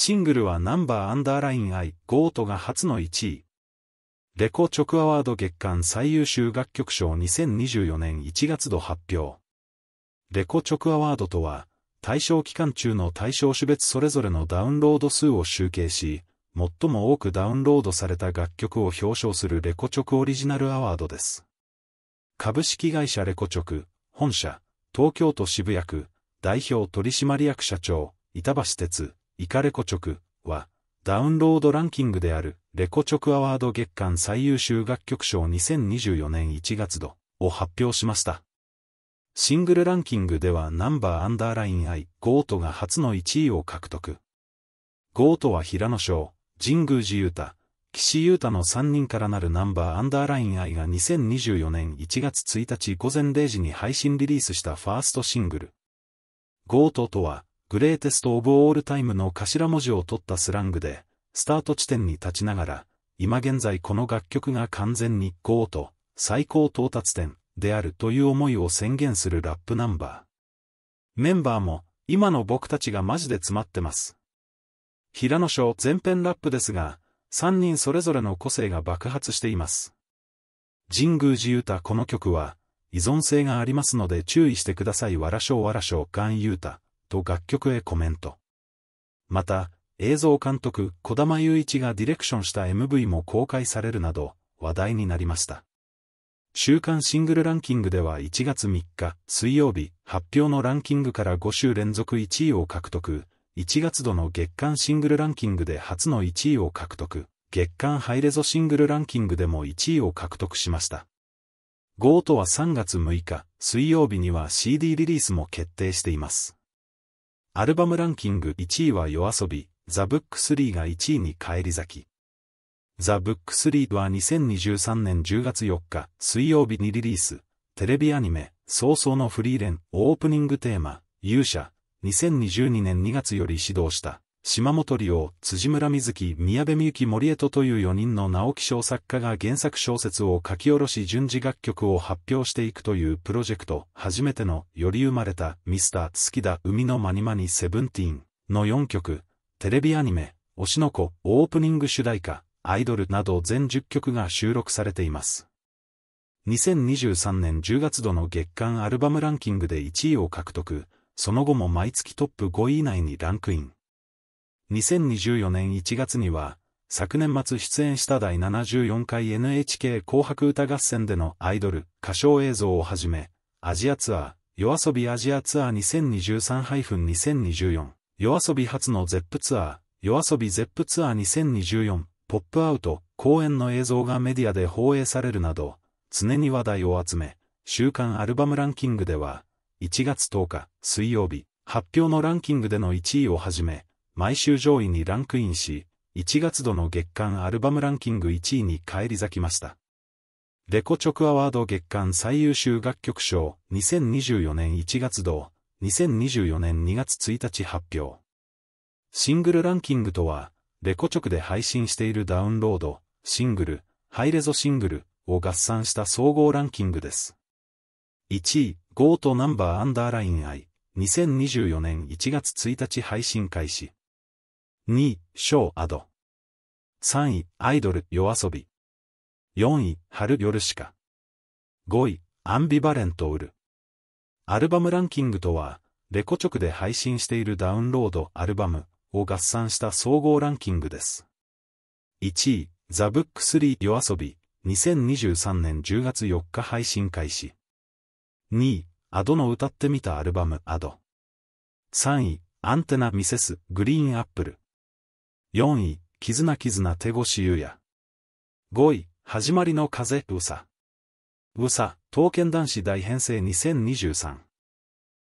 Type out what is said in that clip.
シングルはナンバーアンダーライン I、ゴートが初の1位。レコ直アワード月間最優秀楽曲賞2024年1月度発表。レコ直アワードとは、対象期間中の対象種別それぞれのダウンロード数を集計し、最も多くダウンロードされた楽曲を表彰するレコ直オリジナルアワードです。株式会社レコ直、本社、東京都渋谷区、代表取締役社長、板橋哲、イカレコ直は、ダウンロードランキングである、レコ直アワード月間最優秀楽曲賞2024年1月度を発表しました。シングルランキングではナンバーアンダーラインアイ、ゴートが初の1位を獲得。ゴートは平野翔、神宮寺優太、岸優太の3人からなるナンバーアンダーラインアイが2024年1月1日午前0時に配信リリースしたファーストシングル。ゴートとは、グレーテスト・オブ・オール・タイムの頭文字を取ったスラングで、スタート地点に立ちながら、今現在この楽曲が完全にゴーと最高到達点であるという思いを宣言するラップナンバー。メンバーも、今の僕たちがマジで詰まってます。平野賞全編ラップですが、3人それぞれの個性が爆発しています。神宮寺ゆたこの曲は、依存性がありますので注意してくださいわらしょうわらしょうがんゆうた。と楽曲へコメント。また、映像監督小玉雄一がディレクションした MV も公開されるなど、話題になりました。週刊シングルランキングでは1月3日、水曜日、発表のランキングから5週連続1位を獲得、1月度の月間シングルランキングで初の1位を獲得、月間ハイレゾシングルランキングでも1位を獲得しました。ゴートは3月6日、水曜日には CD リリースも決定しています。アルバムランキング1位は夜遊び、ザ・ブック3が1位に返り咲き。ザ・ブック3は2023年10月4日、水曜日にリリース、テレビアニメ、早々のフリーレン、オープニングテーマ、勇者、2022年2月より始動した。島本理を辻村瑞希、宮部みゆき森江戸という4人の直木賞作家が原作小説を書き下ろし順次楽曲を発表していくというプロジェクト、初めての、より生まれた、ミスター、好きだ、海のまにまにセブンティーンの4曲、テレビアニメ、推しの子、オープニング主題歌、アイドルなど全10曲が収録されています。2023年10月度の月間アルバムランキングで1位を獲得、その後も毎月トップ5位以内にランクイン。2024年1月には、昨年末出演した第74回 NHK 紅白歌合戦でのアイドル、歌唱映像をはじめ、アジアツアー、夜遊びアジアツアー2023-2024、夜遊び初のゼップツアー、夜遊びゼップツアー2024、ポップアウト、公演の映像がメディアで放映されるなど、常に話題を集め、週間アルバムランキングでは、1月10日、水曜日、発表のランキングでの1位をはじめ、毎週上位にランクインし、1月度の月間アルバムランキング1位に返り咲きました。レコチョクアワード月間最優秀楽曲賞2024年1月度、2024年2月1日発表。シングルランキングとは、レコチョクで配信しているダウンロード、シングル、ハイレゾシングルを合算した総合ランキングです。1位、ゴートナンバーアンダーライン I、2024年1月1日配信開始。2位、ショーアド。3位、アイドル、夜遊び。4位、春夜しか。5位、アンビバレントウル。アルバムランキングとは、レコ直で配信しているダウンロードアルバムを合算した総合ランキングです。1位、ザ・ブックスリー・夜遊び、2023年10月4日配信開始。2位、アドの歌ってみたアルバムアド。3位、アンテナ・ミセス・グリーン・アップル。4位、絆絆手越優也。5位、始まりの風、うさ。うさ、刀剣男子大編成2023。